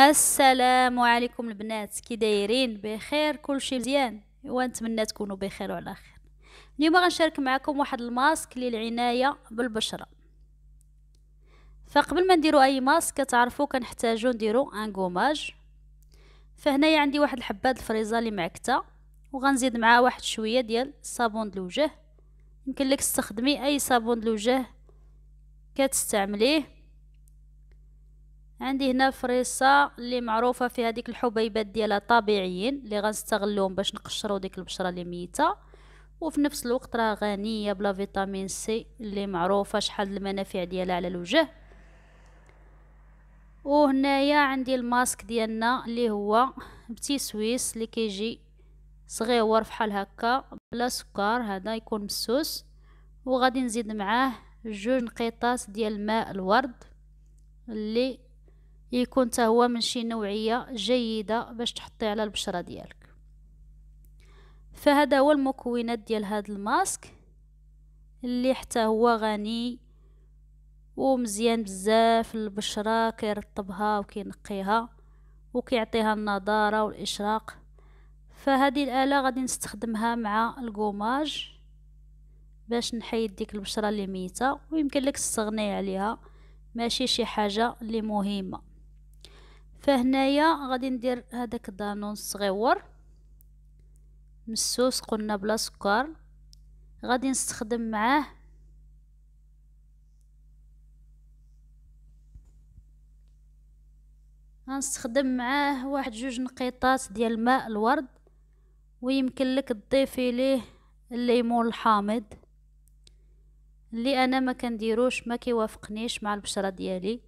السلام عليكم البنات كي دايرين بخير كلشي مزيان ونتمنى تكونوا بخير وعلى خير اليوم غنشارك معكم واحد الماسك للعنايه بالبشره فقبل ما نديرو اي ماسك كتعرفوا كنحتاجو نديرو ان غوماج فهنايا عندي واحد الحبات الفريزه اللي معكته وغنزيد معاه واحد شويه ديال صابون الوجه يمكن لك تستخدمي اي صابون الوجه كتستعمليه عندي هنا فريسه اللي معروفه فيها هذيك الحبيبات ديالها طبيعيين اللي غنستغلوهم باش نقشروا ديك البشره اللي ميته وفي نفس الوقت راه غنيه بلا فيتامين سي اللي معروفه شحال المنافع ديالها على الوجه وهنايا عندي الماسك ديالنا اللي هو بتي سويس اللي كيجي صغيور فحال هكا بلا سكر هذا يكون مسوس وغادي نزيد معاه جوج نقيطات ديال ماء الورد اللي يكون هو من شي نوعية جيدة باش تحطي على البشرة ديالك فهذا هو المكونات ديال هذا الماسك اللي حتى هو غني ومزيان بزاف البشرة كيرطبها وكينقيها وكيعطيها النضارة والإشراق فهذه الآلة غادي نستخدمها مع القماش باش نحيد ديك البشرة اللي ميتة ويمكن لك تستغني عليها ماشي شي حاجة اللي مهمة فهنايا غادي ندير هذاك الدانون الصغيور مسوس قلنا بلا سكر غادي نستخدم معاه غنستخدم معاه واحد جوج نقيطات ديال الماء الورد ويمكن لك تضيفي ليه الليمون الحامض اللي انا ما كنديروش ما كيوافقنيش مع البشره ديالي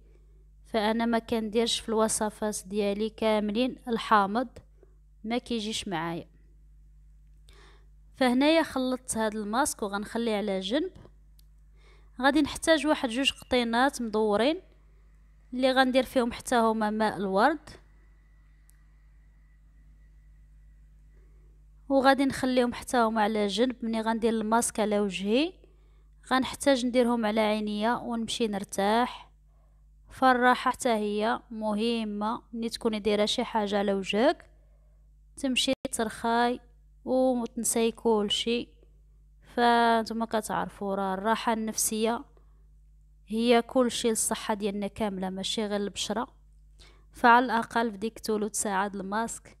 فانا ما كنديرش في الوصفات ديالي كاملين الحامض ما كيجيش معايا فهنايا خلطت هذا الماسك وغنخليه على جنب غادي نحتاج واحد جوج قطينات مدورين اللي غندير فيهم حتى هما ماء الورد وغادي نخليهم حتى هما على جنب ملي غندير الماسك على وجهي غنحتاج نديرهم على عينيا ونمشي نرتاح فالراحة حتى هي مهمة ملي تكوني دايره شي حاجه على وجهك تمشي ترخاي وتنساي كلشي فانتما كتعرفوا راه الراحه النفسيه هي كلشي للصحه ديالنا كامله ماشي غير البشره فعلى الاقل في ديك ثلث ساعه الماسك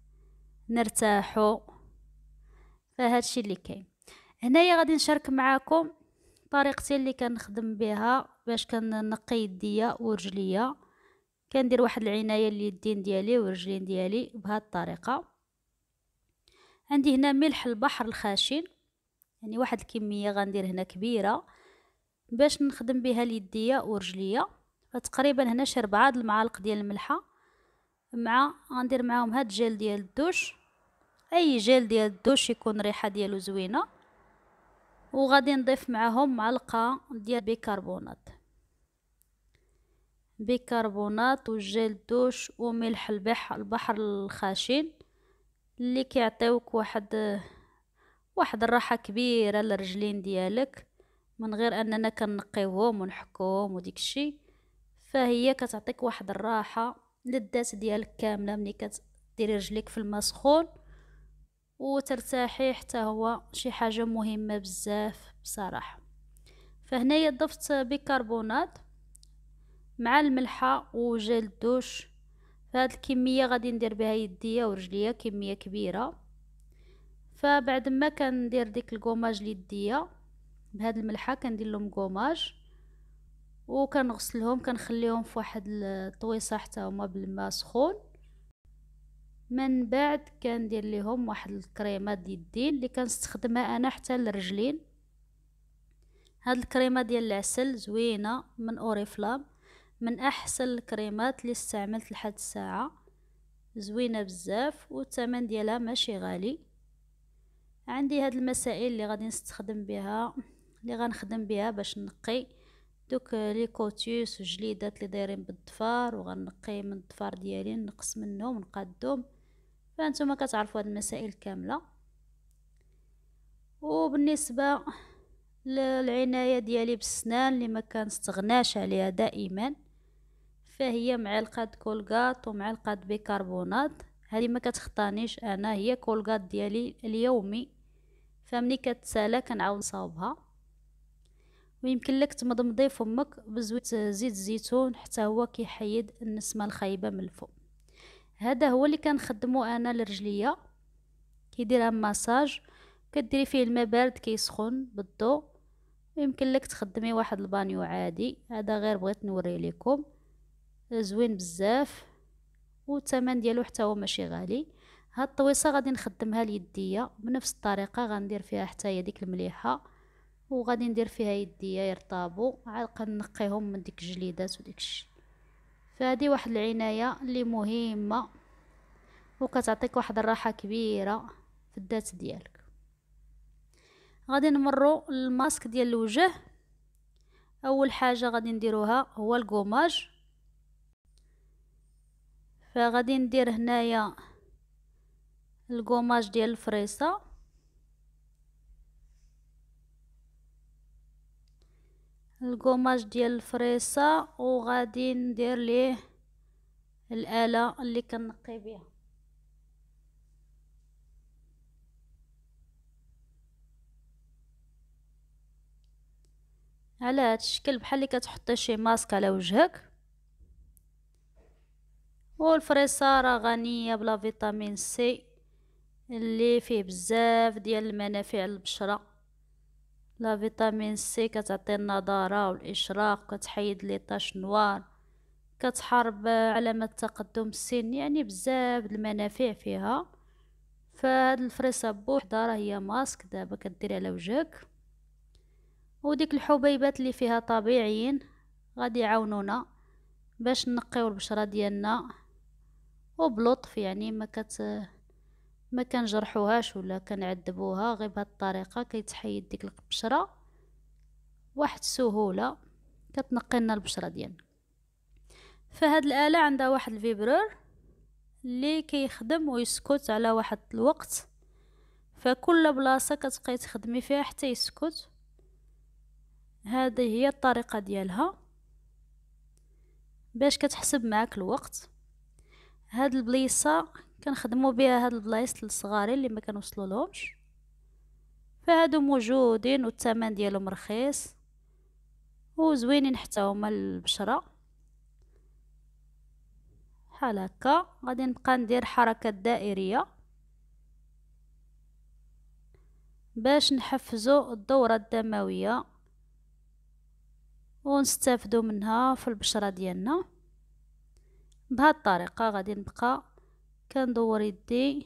نرتاحوا فهادشي اللي كاين هنايا غادي نشارك معاكم طريقتي اللي كنخدم بها باش كننقي يديا ورجليا كندير واحد العنايه لليدين ديالي والرجلين ديالي بهاد الطريقه عندي هنا ملح البحر الخشن يعني واحد الكميه غندير هنا كبيره باش نخدم بها اليدية ورجليا فتقريبا هنا شي 4 المعالق ديال الملحه مع غندير معاهم هاد الجيل ديال الدوش اي جيل ديال الدوش يكون ريحه ديالو زوينه وغادي نضيف معهم معلقه ديال بيكربونات بيكربونات وجيل دوش وملح البحر البحر الخشن اللي كيعطيوك واحد واحد الراحه كبيره للرجلين ديالك من غير اننا كنقيوهم ونحكوهم وديك الشيء فهي كتعطيك واحد الراحه للذات ديالك كامله ملي كتديري رجليك في الماء سخون وترتاحي حتى هو شي حاجه مهمه بزاف بصراحه فهنايا ضفت بيكربونات مع الملحه وجل الدوش فهاد الكميه غادي ندير بها يديا ورجليا كميه كبيره فبعد ما كندير ديك الكوماج ليديا بهاد الملحه كندير لهم كوماج وكنغسلهم كنخليهم في واحد الطويصه حتى هما بالماء سخون من بعد كندير ليهم واحد الكريمه ديال الدين اللي كنستخدمها انا حتى للرجلين هاد الكريمه ديال العسل زوينه من اوريفلام من احسن الكريمات اللي استعملت لحد الساعه زوينه بزاف والثمن ديالها ماشي غالي عندي هاد المسائل اللي غادي نستخدم بها اللي غنخدم بها باش نقي دوك لي كوتيوس والجليدات اللي دايرين بالضفار وغنقي من الضفار ديالي نقص منهم نقادهم فانتم كتعرفوا هاد المسائل كامله وبالنسبه للعنايه ديالي بالسنان اللي ما كنستغناش عليها دائما فهي معلقه كولغات ومعلقه بيكربونات هذه ما كتخطانيش انا هي كولغات ديالي اليومي فملي كتسالى كنعاود نصاوبها ويمكن لك تمضمضي فمك بزويت زيت الزيتون حتى هو كيحيد النسمه الخايبه من الفم هذا هو اللي كنخدمو انا لرجليا كيديرها مساج كديري فيه الماء بارد كيسخن بالضو يمكن لك تخدمي واحد البانيو عادي هذا غير بغيت نوري لكم زوين بزاف والثمن ديالو حتى هو ماشي غالي هاد الطويصه غادي نخدمها اليديه بنفس الطريقه غندير فيها حتى هي ديك المليحه وغادي ندير فيها يديا يرطابو عاد نقيهم من ديك الجليدات وديك الشيء فهذه واحد العناية اللي مهمة وكتعطيك واحد الراحة كبيرة في الذات ديالك غادي نمرو الماسك ديال الوجه اول حاجة غادي نديروها هو القماش فغادي ندير هنايا القماش ديال الفريسه القماش ديال الفريسه وغادي ندير ليه الاله اللي كنقي بها على هذا الشكل بحال اللي كتحطي شي ماسك على وجهك والفريسه راه غنيه بلا فيتامين سي اللي فيه بزاف ديال المنافع للبشره لا فيتامين سي كتعطي النضاره والاشراق كتحيد لي طاش نوار كتحارب علامه التقدم السن يعني بزاف المنافع فيها فهاد الفريسه بوحدها راه هي ماسك دابا كديري على وجهك وديك الحبيبات اللي فيها طبيعيين غادي يعاونونا باش نقيو البشره ديالنا وبلطف يعني ما كت ما جرحوهاش ولا كنعذبوها غير بهاد الطريقه كيتحيد ديك البشرة واحد السهوله كتنقي لنا البشره ديالنا فهاد الاله عندها واحد الفيبرور اللي كيخدم ويسكت على واحد الوقت فكل بلاصه كتبقاي تخدمي فيها حتى يسكت هذه هي الطريقه ديالها باش كتحسب معاك الوقت هاد البليصه كنخدموا بها هاد البلايص للصغارين اللي ما كنوصلوا لهمش فهادو موجودين والثمن ديالهم رخيص وزوينين حتى هما البشره بحال هكا غادي نبقى ندير حركات دائريه باش نحفزو الدوره الدمويه ونستافدو منها في البشره ديالنا بهاد الطريقه غادي نبقى كندور يدي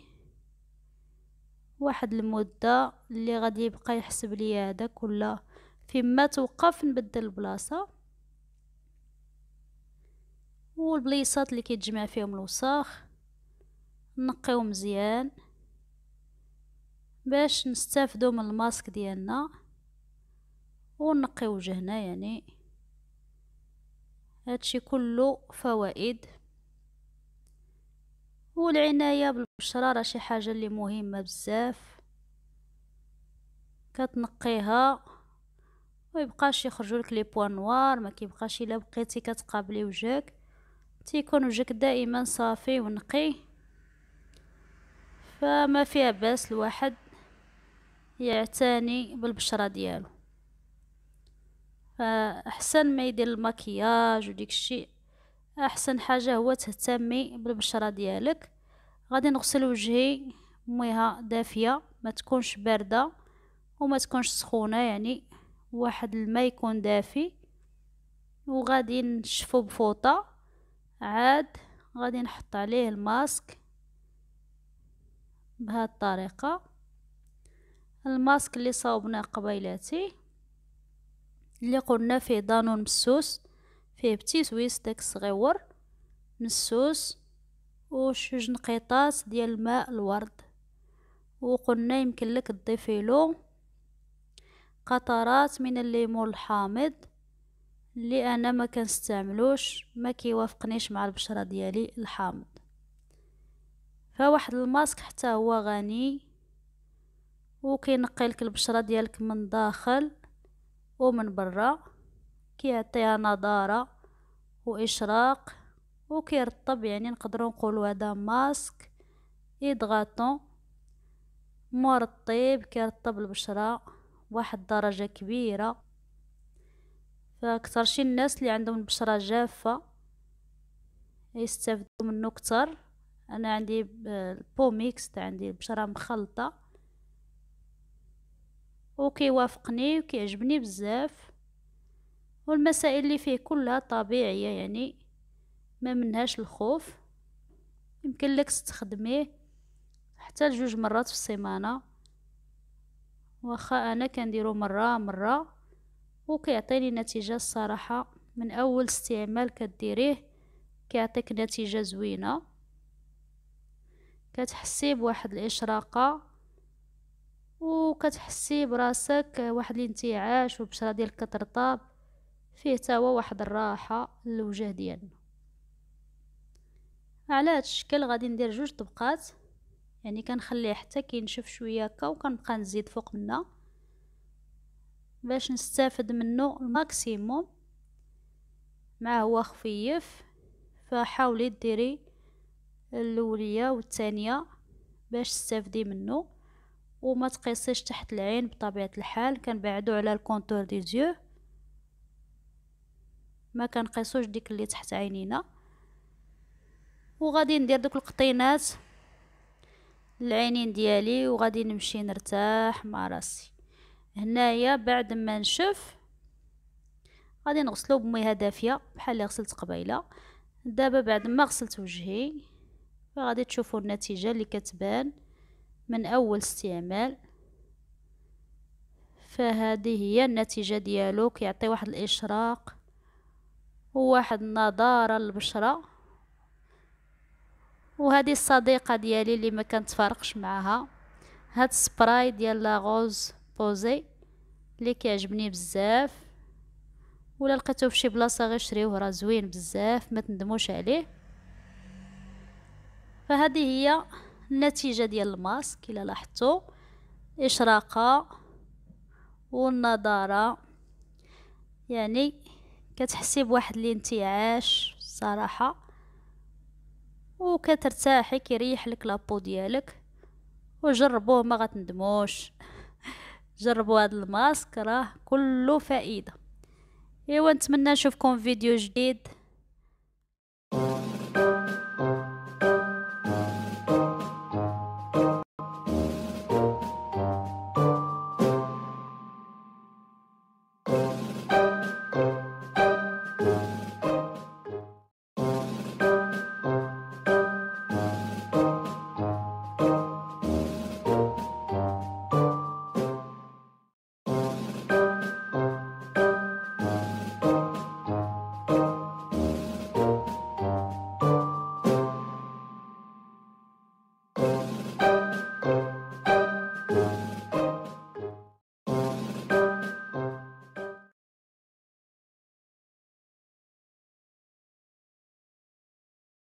واحد المده اللي غادي يبقى يحسب ليا هذا ولا فيما توقف نبدل البلاصه والبليصات اللي كيتجمع فيهم الوساخ نقيو مزيان باش نستافدو من الماسك ديالنا ونقيو وجهنا يعني هادشي كله فوائد والعناية بالبشرة راه شي حاجة اللي مهمة بزاف كتنقيها ويبقاش يخرجوا لك لي بوان نوار ما كيبقاش الا بقيتي كتقابلي وجهك تيكون وجهك دائما صافي ونقي فما فيها باس الواحد يعتني بالبشرة ديالو فاحسن ما يدير المكياج وديك الشيء احسن حاجه هو تهتمي بالبشره ديالك غادي نغسل وجهي ميها دافيه ما تكونش بارده وما تكونش سخونه يعني واحد الماء يكون دافي وغادي نشفو بفوطه عاد غادي نحط عليه الماسك بهذه الطريقه الماسك اللي صاوبناه قبيلاتي اللي قلنا فيه دانون مسوس فيه سويس داك الصغيور نسوس وشوج نقيطات ديال الماء الورد وقلنا يمكن لك تضيفي له قطرات من الليمون الحامض اللي انا ما كنستعملوش ما كيوافقنيش مع البشره ديالي الحامض فواحد الماسك حتى هو غني وكينقي لك البشره ديالك من داخل ومن برا كيعطيها نضارة وإشراق وكيرطب يعني نقدروا نقولوا هذا ماسك إدغاطون مرطب كيرطب البشرة واحد الدرجة كبيرة فأكثر شي الناس اللي عندهم البشرة جافة يستافدوا منه كتر أنا عندي البوميكس عندي البشرة مخلطة وكيوافقني وكيعجبني بزاف والمسائل اللي فيه كلها طبيعية يعني ما منهاش الخوف يمكن لك تستخدميه حتى لجوج مرات في السيمانة واخا انا كنديرو مرة مرة وكيعطيني نتيجة الصراحة من اول استعمال كديريه كيعطيك نتيجة زوينة كتحسي بواحد الاشراقة وكتحسي براسك واحد الانتعاش وبشرة ديال كترطاب فيه توا واحد الراحة للوجه ديالنا على هاد الشكل غادي ندير جوج طبقات يعني كنخليه حتى كينشف شويه هكا وكنبقى نزيد فوق منها باش نستافد منه الماكسيموم مع هو خفيف فحاولي ديري الاوليه والثانيه باش تستافدي منه وما تقيسيش تحت العين بطبيعه الحال كنبعدو على الكونتور دي زيو ما كنقيسوش ديك اللي تحت عينينا وغادي ندير دوك القطينات العينين ديالي وغادي نمشي نرتاح مع راسي هنايا بعد ما نشف غادي نغسلو بميه دافيه بحال اللي غسلت قبيله دابا بعد ما غسلت وجهي فغادي تشوفوا النتيجه اللي كتبان من اول استعمال فهذه هي النتيجه ديالو كيعطي واحد الاشراق وواحد النضارة البشرة وهذه الصديقة ديالي اللي ما فارقش معاها هاد السبراي ديال لاغوز بوزي اللي كيعجبني بزاف ولا لقيتو فشي بلاصه غير شريوه راه زوين بزاف ما تندموش عليه فهذه هي النتيجه ديال الماسك الا لاحظتوا اشراقه والنضاره يعني كتحسي بواحد الانتعاش صراحة وكترتاحي كيريح لك لابو ديالك وجربوه ما غتندموش جربوا هذا الماسك راه كله فائده ايوا نتمنى نشوفكم فيديو جديد